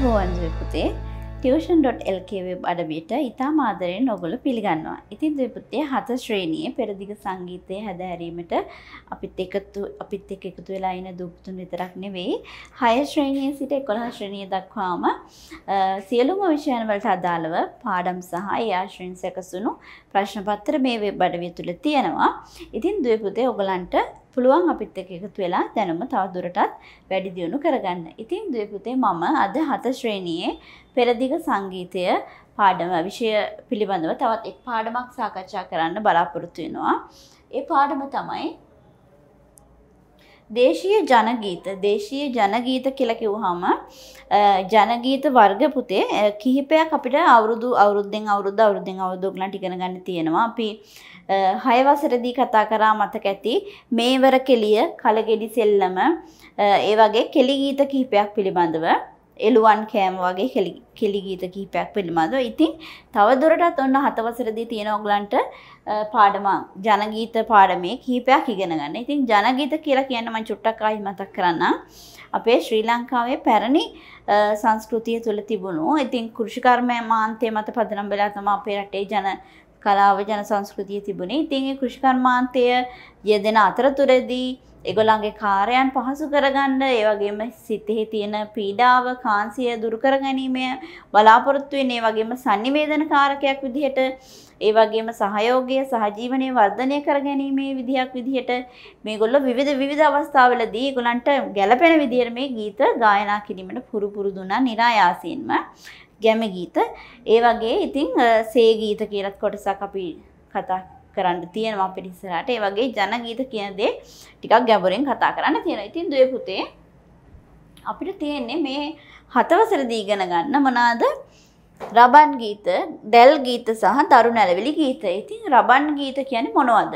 අයිබෝවන්ජය පුතේ ටියෂන්.ල්ක වෙබ් අඩබිට ඉතා මාදරයෙන් ඔගොල පිළිගන්නවා ඉතින් දෙපුත්තේ හත ශ්‍රේණිය පෙරදිග සංගීතය හැදැරීමට අපිත් එකතු අපිත් එක එකතු වෙලා එන දුප්තුන් විතරක් නෙවෙයි හය ශ්‍රේණිය සිට එකොළහ ශ්‍රණිය දක්වාම සියලුම විෂයන්වලට අදාළව පාඩම් සහ යාශ්‍රෙන් සැකසුණු ප්‍රශ්නපත්තර මේ වෙබ් අඩවිය තුළ තියෙනවා ඉතින් දපුතේ ඔගලන්ට පුළුවන් අපිත් එක්ක එකතු වෙලා දැනුම තවදුරටත් වැඩි දියුණු කරගන්න. ඉතින් දුවේ පුතේ මම අද හත ශ්‍රේණියේ පෙරදිග සංගීතය පාඩම විෂය පිළිබඳව තවත් එක් පාඩමක් සාකච්ඡා කරන්න බලාපොරොත්තු වෙනවා. ඒ පාඩම තමයි දේශීය ජනගීත දේශීය ජනගීත කියලා කිව්වහම ජනගීත වර්ග පුතේ කිහිපයක් අපිට අවුරුදු අවුරුද්දෙන් අවුරුද්ද අවුරුද්දෙන් අවුරුදු ගණන් ඉගෙන ගන්න තියෙනවා. අපි 6 වසරේදී කතා කරා මතක ඇති මේවර කෙලිය, කලගෙඩි සෙල්ලම, ඒ වගේ කෙලි ගීත කිහිපයක් පිළිබඳව එලුවන් කෑම වගේ කෙලිගීත කිහිපයක් පිළිබඳව ඉතින් තවදුරටත් ඔන්න හතවසරදී තියෙන ඔගලන්ට පාඩම ජනගීත පාඩමේ කීපයක් ඉගෙන ගන්න. ඉතින් ජනගීත කියලා කියන්න මම චුට්ටක් ආයි මතක් කරන්නම්. අපේ ශ්‍රී ලංකාවේ පැරණි සංස්කෘතිය තුළ තිබුණු ඉතින් කෘෂිකර්මය මාන්තය මත පදනම් වෙලා තමයි අපේ රටේ ජන කලාව ජන සංස්කෘතිය තිබුණේ. ඉතින් ඒ කෘෂිකර්මාන්තය යෙදෙන අතරතුරදී ඒගොල්ලන්ගේ කාර්යයන් පහසු කරගන්න ඒ වගේම සිතෙහි තියෙන පීඩාව කාන්සිය දුරු කර ගැනීම බලාපොරොත්තු වෙන ඒ වගේම sannivedana කාරකයක් විදිහට ඒ වගේම සහයෝගය සහජීවනයේ වර්ධනය කර ගැනීමේ විදිහක් විදිහට මේගොල්ලෝ විවිධ විවිධ අවස්ථාවලදී ඒගොල්ලන්ට ගැළපෙන විදිහට මේ ගීත ගායනා කිරීමට පුරු පුරුදුනා નિરાයාසින්ම ගැමි ගීත ඒ වගේ ඉතින් සේ ගීත කියලා කොටසක් අපි කතා කරන්න තියෙනවා පිටිස්සරට ඒ වගේ ජනගීත කියන දේ ටිකක් ගැඹුරෙන් කතා කරන්න තියෙන ඉතින් දුවේ පුතේ අපිට තියෙන්නේ මේ හතවසරදී ඉගෙන ගන්න මොනවාද රබන් ගීත, දැල් ගීත සහ දරු නැලවිලි ගීත. ඉතින් රබන් ගීත කියන්නේ මොනවද?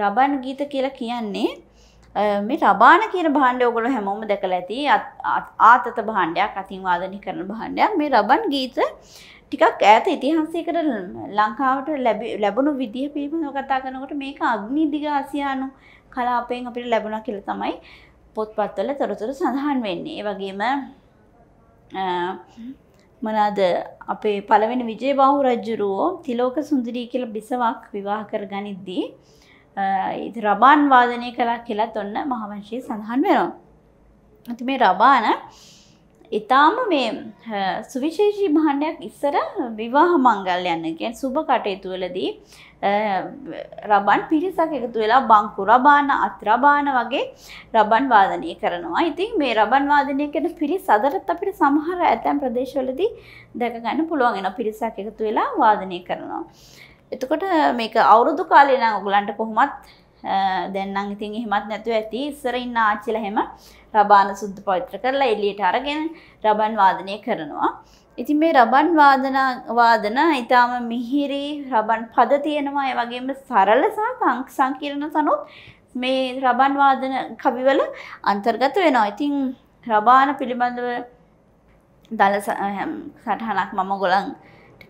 රබන් ගීත කියලා කියන්නේ මේ රබාන කියන භාණ්ඩය ඔයගොල්ලෝ හැමෝම දැකලා ඇති. ආතත භාණ්ඩයක්, අතින් වාදනය කරන භාණ්ඩයක්. මේ රබන් ගීත ටිකක් ඈත ඉතිහාසයකට ලංකාවට ලැබුණු විදිහ පිළිබඳව කතා කරනකොට මේක අග්නිදිග ආසියානු කලාපයෙන් අපිට ලැබුණා කියලා තමයි පොත්පත්වල තොරතුරු සඳහන් වෙන්නේ. ඒ වගේම මොනවාද අපේ පළවෙනි විජයබාහු රජුරෝ තිලෝක සුන්දරී කියලා බිසවක් විවාහ කරගනිද්දී රබාන් වාදනය කළා කියලාත් ඔන්න මහවංශයේ සඳහන් වෙනවා. ඉතින් මේ රබාන ඉතාම මේ සුවිශේෂී භාණ්ඩයක් ඉස්සර විවාහ මංගල්‍යන්න ගැන සුභ කටයුතුවලදී රබන් පිරිසක් එකතු වෙලා බංකු රබාන අත්‍රබාන වගේ රබන් වාදනය කරනවා. ඉතින් මේ රබන් වාදනය කරන පිරිස අදටත් අපිට සමහර ඇතැම් ප්‍රදේශවලදී දැක ගන්න පුළුවන් වෙනවා පිරිසක් එකතු වෙලා වාදනය කරනවා. එතකොට මේක අවුරුදු කාලේ නම් ඔයගලන්ට කොහොමත් දැන්නම් ඉතින් එහෙමත් නැතුව ඇති ඉස්සර ඉන්න ආච්චිලා හැම රබාන සුද්ධ පවිත්‍ර කරලා එළියට අරගෙන රබන් වාදනය කරනවා. ඉතින් මේ රබන් වාදන වාදන ඊටාම මිහිරි රබන් පද තියෙනවා ඒ වගේම සරල සහ සංකීර්ණ තනුත් මේ රබන් වාදන කවිවල අන්තර්ගත වෙනවා. ඉතින් රබාන පිළිබඳව දල සටහනක් මම ගොලන්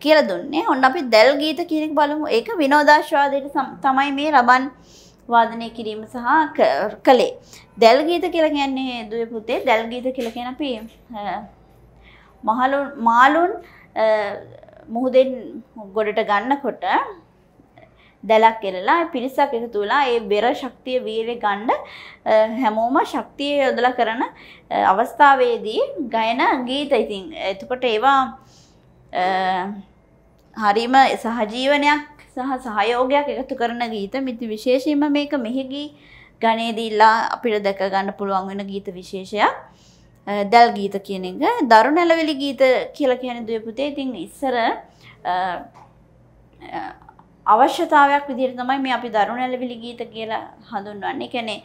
කියලා දුන්නේ. ඔන්න අපි දැල් ගීත කියන එක බලමු. ඒක විනෝදාශ්වාදයට තමයි මේ රබන් වාදනය කිරීම සහ කළේ. දැල්ගීත කියලා කියන්නේ දුව පුතේ දැල්ගීත කියලා කියන අපි මහලුන් මාලුන් මුහුදෙන් ගොඩට ගන්නකොට දැලක් එලලා පිරිසක් එකතු වෙලා ඒ බෙර ශක්තිය වීරේ ගන්න හැමෝම ශක්තිය යොදලා කරන අවස්ථාවේදී ගයන ගීත ඉතින් එතකොට ඒවා හරීම සහජීවනයක් සහ සහයෝගයක් එකතු කරන ගීත මිති විශේෂයෙන්ම මේක මෙහිගී ගනේදීල්ලා අපිට දැක ගන්න පුළුවන් වෙන ගීත විශේෂයක් දැල් ගීත කියන එක දරු නැලවෙලි ගීත කියල කියන දයපුතේ ඉතින් ඉස්සර අවශ්‍යතාවයක් විදිර තමයි මේ අපි දරු නැලවිලි ගීත කියලා හඳුන්වන්නේ කැනේ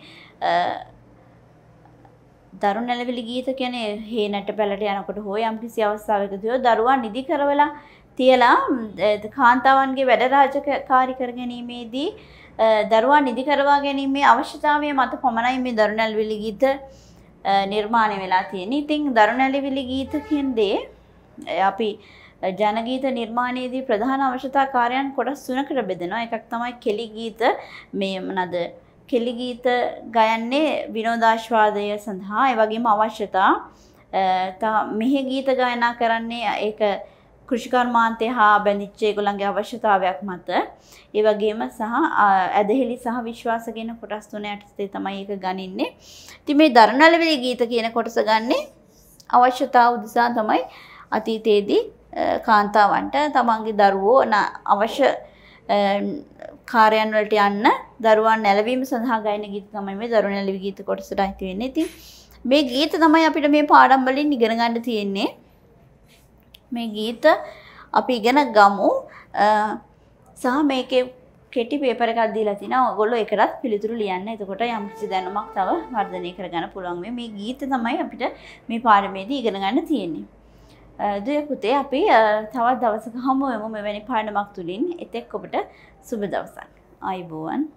දරු නැලවිලි ගීත කියන්නේ හේ නැට පැලට යනකොට හෝ යම් කිසි අවස්ථාවකදී දරුවා නිදි කරවලා තියලා කාන්තාවන්ගේ වැඩ රාජකාරී කරගැනීමේදී දරුවා නිදි කරවා ගැනීමේ අවශ්‍යතාවය මත පමණයි මේ දරු නැලවිලි ගීත නිර්මාණය වෙලා තියෙන්නේ. ඉතින් දරු නැලවිලි ගීත කියන දේ අපි ජනගීත නිර්මාණයේදී ප්‍රධාන අවශ්‍යතා කාර්යයන් කොටස් තුනකට බෙදෙනවා. එකක් තමයි කෙලි ගීත මේ මොනද කෙලිගීත ගයන්නේ විනෝදාශ්වාදය සඳහා ඒ වගේම අවශ්‍යතා මෙහි ගීත ගායනා කරන්නේ ඒක කෘෂිකර්මාන්තය හා බැඳිච්ච ඒගොල්ලන්ගේ අවශ්‍යතාවයක් මත ඒ වගේම සහ ඇදහිලි සහ විශ්වාස කියන කොටස් තුන යටතේ තමයි ඒක ගනින්නේ. ඉතින් මේ දරණලවිලි ගීත කියන කොටස ගන්නේ අවශ්‍යතාව උදෙසා තමයි අතීතයේදී කාන්තාවන්ට තමන්ගේ දරුවෝ අවශ්‍ය කාරයන් වලට යන්න දරුවන් නැලවීම සඳහා ගයන ගීත තමයි මේ දරුවන් නැලවි ගීත කොටසට අයිති වෙන්නේ. ඉතින් මේ ගීත තමයි අපිට මේ පාඩම් වලින් ඉගෙන ගන්න තියෙන්නේ. මේ ගීත අපි ඉගෙන ගමු. සහ මේකේ කෙටි පේපර් එකක් දීලා තිනවා. ඔයගොල්ලෝ ඒකටත් පිළිතුරු ලියන්න. එතකොට යම් කිසි දැනුමක් තව වර්ධනය කරගන්න පුළුවන් මේ ගීත තමයි අපිට මේ පාඩමේදී ඉගෙන ගන්න තියෙන්නේ. දයපුතේ අපි තවත් දවසක හමුවමු මෙවැනි පාඩමක් තුළින් එතෙක් ඔබට සුබ දවසක් අයිබෝවන්